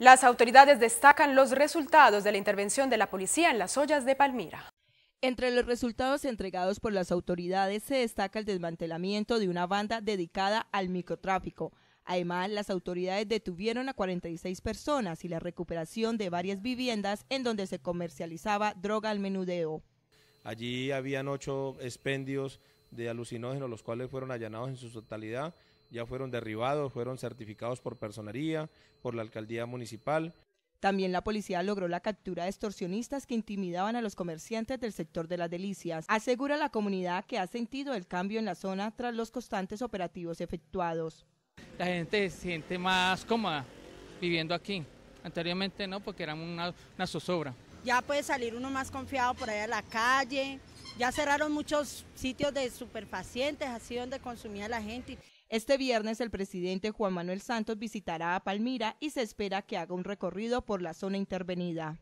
Las autoridades destacan los resultados de la intervención de la policía en las ollas de Palmira. Entre los resultados entregados por las autoridades se destaca el desmantelamiento de una banda dedicada al microtráfico. Además, las autoridades detuvieron a 46 personas y la recuperación de varias viviendas en donde se comercializaba droga al menudeo. Allí habían ocho expendios de alucinógenos, los cuales fueron allanados en su totalidad, ya fueron derribados, fueron certificados por personería, por la alcaldía municipal. También la policía logró la captura de extorsionistas que intimidaban a los comerciantes del sector de las delicias. Asegura la comunidad que ha sentido el cambio en la zona tras los constantes operativos efectuados. La gente se siente más cómoda viviendo aquí. Anteriormente no, porque era una, una zozobra. Ya puede salir uno más confiado por ahí a la calle, ya cerraron muchos sitios de superfacientes, así donde consumía la gente. Este viernes el presidente Juan Manuel Santos visitará a Palmira y se espera que haga un recorrido por la zona intervenida.